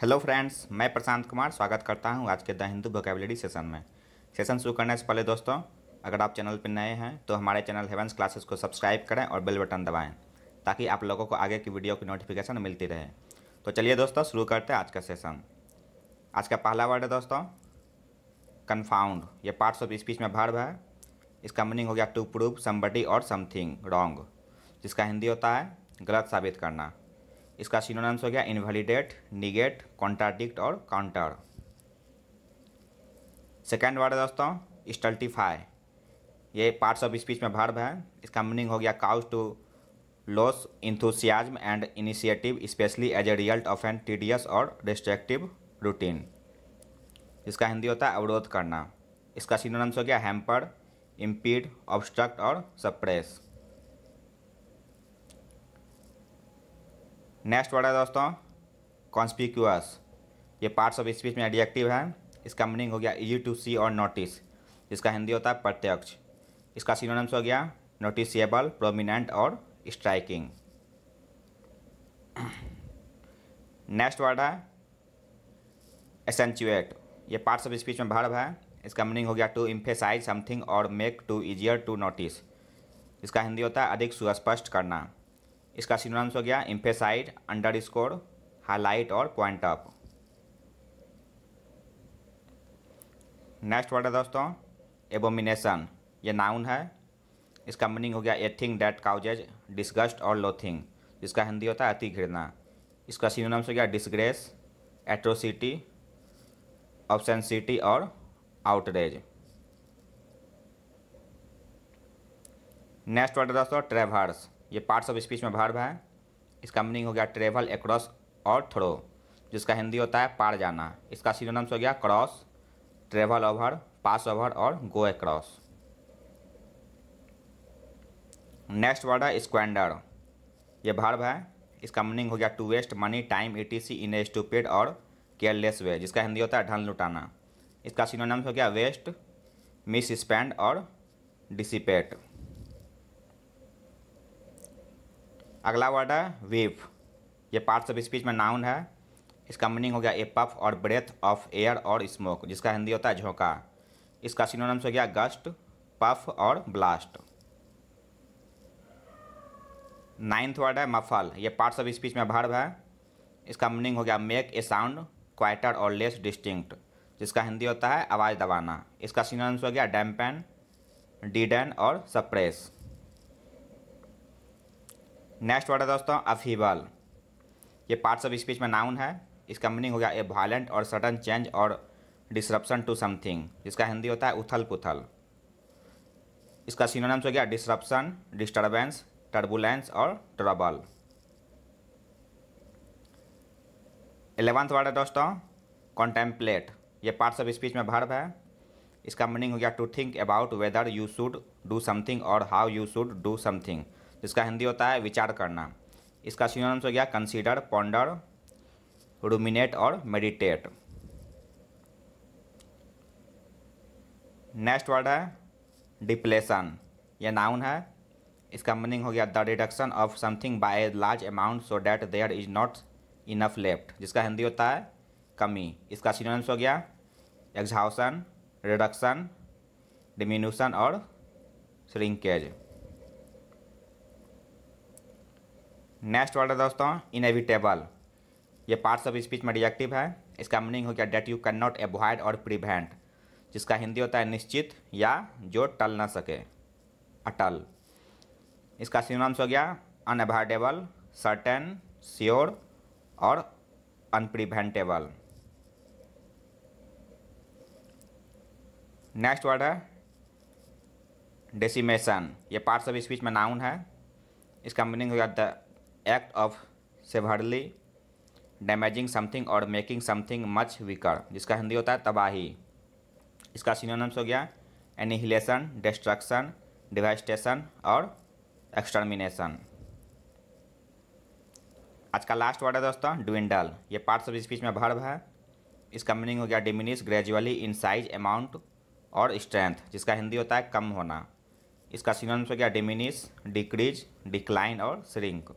hello friends मैं प्रशांत कुमार स्वागत करता हूं आज के द हिंदू वोकेबलरी सेशन में सेशन शुरू करने से पहले दोस्तों अगर आप चैनल पर नए हैं तो हमारे चैनल हेवंस क्लासेस को सब्सक्राइब करें और बेल बटन दबाएं ताकि आप लोगों को आगे की वीडियो की नोटिफिकेशन मिलती रहे तो चलिए दोस्तों शुरू करते हैं आज का सेशन आज का पहला वर्ड है दोस्तों कन्फाउंड ये पार्ट्स ऑफ स्पीच में भर्व है इसका मीनिंग हो गया टू प्रूव समबडी और समथिंग रॉन्ग जिसका हिंदी होता है गलत साबित करना इसका सिनोनिम्स हो गया इनवैलिडेट निगेट कॉन्ट्राडिक्ट और काउंटर सेकेंड वर्ड है दोस्तों स्टल्टीफाई ये पार्ट्स ऑफ स्पीच में भर्व है इसका मीनिंग हो गया cause to lose enthusiasm and initiative especially as a result of an tedious और डिस्ट्रेक्टिव रूटीन इसका हिंदी होता है अवरोध करना इसका सिनोनिम्स हो गया हैम्पर इम्पीड ऑब्स्ट्रक्ट और सप्रेस नेक्स्ट वर्ड है दोस्तों कॉन्स्पिक्यूअस ये पार्ट्स ऑफ स्पीच में एडिएक्टिव है इसका मीनिंग हो गया इजी टू सी और नोटिस इसका हिंदी होता है प्रत्यक्ष इसका सिनोनम्स हो गया नोटिसबल प्रोमिनेंट और स्ट्राइकिंग नेक्स्ट वर्ड है एसेंचुएट ये पार्ट्स ऑफ स्पीच में भर्व है इसका मीनिंग हो गया टू इम्फेसाइज समथिंग और make to easier to notice इसका हिंदी होता है अधिक सुस्पष्ट करना इसका सिनोनिम्स हो गया इम्फेसाइड अंडर स्कोर हाईलाइट और पॉइंट अप नेक्स्ट वर्ड है दोस्तों एबोमिनेशन ये नाउन है इसका मीनिंग हो गया a thing that causes disgust और लोथिंग जिसका हिंदी होता है अति घृणा इसका सिनोनिम्स हो गया डिसग्रेस एट्रोसिटी ऑप्शनसिटी और आउटरेज नेक्स्ट वर्ड है दोस्तों ट्रेवर्स ये पार्ट्स ऑफ स्पीच में भर्व है इसका मीनिंग हो गया ट्रेवल एक्रॉस और थ्रो जिसका हिंदी होता है पार जाना इसका सिनोनम्स हो गया cross travel over pass over और गो एक्रॉस नेक्स्ट वर्ड है स्क्वेंडर ये भर्व है इसका मीनिंग हो गया to waste money time see in a stupid और केयरलेस वे जिसका हिंदी होता है ढन लुटाना इसका सिनोनम्स हो गया वेस्ट मिस स्पेंड और डिसिपेट अगला वर्ड है वेव ये पार्ट्स ऑफ स्पीच में नाउन है इसका मीनिंग हो गया ए पफ और ब्रेथ ऑफ एयर और स्मोक जिसका हिंदी होता है झोंका इसका सिनोनम्स हो गया गस्ट पफ और ब्लास्ट नाइन्थ वर्ड है मफल ये पार्ट्स ऑफ स्पीच में भर्व है इसका मीनिंग हो गया मेक ए साउंड क्वाइटर और लेस डिस्टिंक्ट जिसका हिंदी होता है आवाज़ दबाना इसका सिनोनिम्स हो गया डैम्पेन डीडेन और सप्रेस नेक्स्ट वर्ड है दोस्तों अफीबल ये पार्ट्स ऑफ स्पीच में नाउन है इसका मीनिंग हो गया ए वायलेंट और सडन चेंज और डिसरप्शन टू समथिंग इसका हिंदी होता है उथल पुथल इसका सिनोनम्स हो गया डिसरप्शन डिस्टर्बेंस टर्बुलेंस और ट्रबल एलेवंथ वर्ड है दोस्तों कॉन्टेम्पलेट ये पार्ट्स ऑफ स्पीच में भर्व है इसका मीनिंग हो गया to think about whether you should do something और how you should do something जिसका हिंदी होता है विचार करना इसका सिनोनिम्स हो गया कंसीडर पॉन्डर रूमिनेट और मेडिटेट नेक्स्ट वर्ड है डिप्लेशन यह नाउन है इसका मीनिंग हो गया the reduction of something by a large amount so that there is not enough left जिसका हिंदी होता है कमी इसका सिनोनिम्स हो गया एग्जाउसन रिडक्शन डिमिन्यूशन और श्रिंकेज नेक्स्ट वर्ड है दोस्तों इनएविटेबल ये पार्ट्स ऑफ स्पीच में रिएक्टिव है इसका मीनिंग हो गया that you can not avoid और प्रिवेंट जिसका हिंदी होता है निश्चित या जो टल ना सके अटल इसका सिनोम्स हो गया अनएवॉइडेबल सर्टेन श्योर और अनप्रिवेंटेबल नेक्स्ट वर्ड है डेसीमेशन ये पार्ट्स ऑफ स्पीच में नाउन है इसका मीनिंग हो गया the act of severely damaging something और मेकिंग समथिंग मच वीकर जिसका हिंदी होता है तबाही इसका सिनोनम्स हो गया एनिहिलेशन डिस्ट्रक्शन डिवाइस्टेशन और एक्सटर्मिनेशन आज का लास्ट वर्ड है दोस्तों ड्विंडल ये पार्ट ऑफ स्पीच में भर्व है इसका मीनिंग हो गया diminish gradually in size amount और स्ट्रेंथ जिसका हिंदी होता है कम होना इसका सिनोनम्स हो गया डिमिनिश डिक्रीज डिक्लाइन और श्रिंक